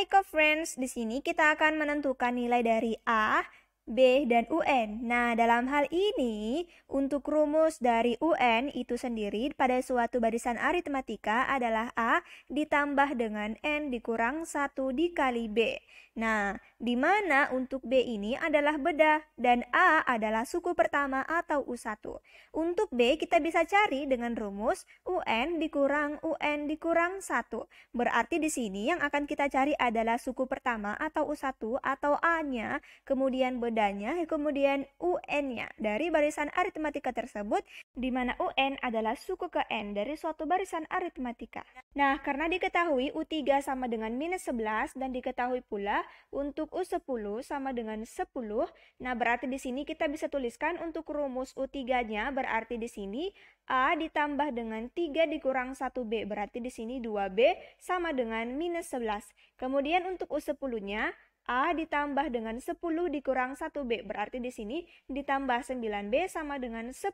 Hai co-friends, di sini kita akan menentukan nilai dari A B, dan UN. Nah, dalam hal ini, untuk rumus dari UN itu sendiri pada suatu barisan aritmatika adalah A ditambah dengan N dikurang 1 dikali B. Nah, di mana untuk B ini adalah bedah dan A adalah suku pertama atau U1. Untuk B kita bisa cari dengan rumus UN dikurang UN dikurang 1. Berarti di sini yang akan kita cari adalah suku pertama atau U1 atau A-nya, kemudian bedah bedanya kemudian UN-nya dari barisan aritmatika tersebut di mana UN adalah suku ke N dari suatu barisan aritmatika. Nah, karena diketahui U3 sama dengan minus 11 dan diketahui pula untuk U10 sama dengan 10, nah berarti di sini kita bisa tuliskan untuk rumus U3-nya berarti di sini A ditambah dengan 3 dikurang 1B, berarti di sini 2B sama dengan minus 11. Kemudian untuk U10-nya A ditambah dengan 10 dikurang 1B. Berarti di sini ditambah 9B sama dengan 10.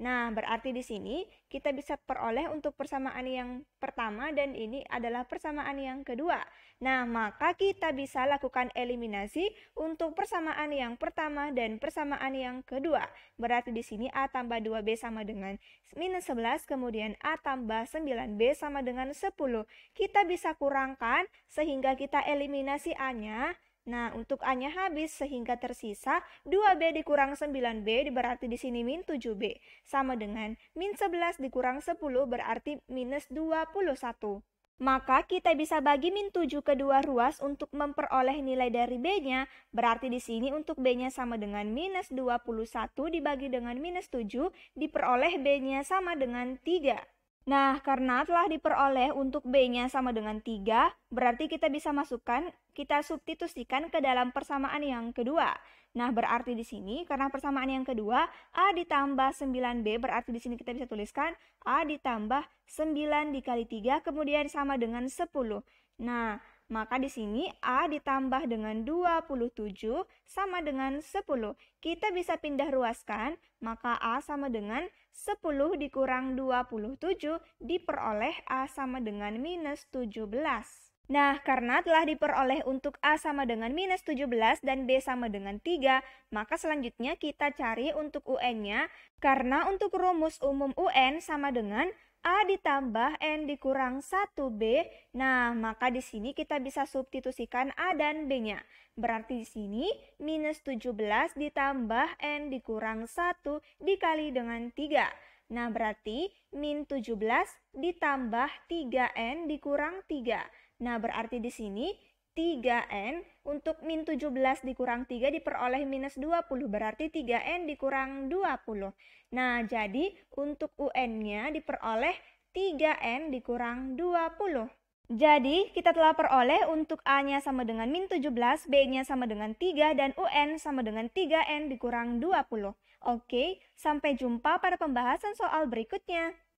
Nah, berarti di sini kita bisa peroleh untuk persamaan yang pertama dan ini adalah persamaan yang kedua. Nah, maka kita bisa lakukan eliminasi untuk persamaan yang pertama dan persamaan yang kedua. Berarti di sini A tambah 2B sama dengan minus 11, kemudian A tambah 9B sama dengan 10. Kita bisa kurangkan sehingga kita eliminasi A-nya Nah, untuk A-nya habis sehingga tersisa 2B dikurang 9B berarti di sini min 7B. Sama dengan min 11 dikurang 10 berarti minus 21. Maka kita bisa bagi min 7 ke dua ruas untuk memperoleh nilai dari B-nya. Berarti di sini untuk B-nya sama dengan minus 21 dibagi dengan minus 7 diperoleh B-nya sama dengan 3. Nah, karena telah diperoleh untuk B-nya sama dengan 3, berarti kita bisa masukkan, kita substitusikan ke dalam persamaan yang kedua. Nah, berarti di sini karena persamaan yang kedua A ditambah 9B berarti di sini kita bisa tuliskan A ditambah 9 dikali 3 kemudian sama dengan 10. Nah, maka di sini A ditambah dengan 27 sama dengan 10. Kita bisa pindah ruaskan, maka A sama dengan 10 dikurang 27 diperoleh A sama dengan minus 17. Nah, karena telah diperoleh untuk A sama dengan minus 17 dan B sama dengan 3, maka selanjutnya kita cari untuk UN-nya. Karena untuk rumus umum UN sama dengan A ditambah N dikurang 1B. Nah, maka di sini kita bisa substitusikan A dan B-nya. Berarti di sini minus 17 ditambah N dikurang 1 dikali dengan 3. Nah, berarti min 17 ditambah 3N dikurang 3. Nah, berarti di sini 3N untuk min 17 dikurang 3 diperoleh minus 20 berarti 3N dikurang 20. Nah jadi untuk UN-nya diperoleh 3N dikurang 20. Jadi kita telah peroleh untuk A-nya sama dengan min 17, B-nya sama dengan 3, dan UN sama dengan 3N dikurang 20. Oke, sampai jumpa pada pembahasan soal berikutnya.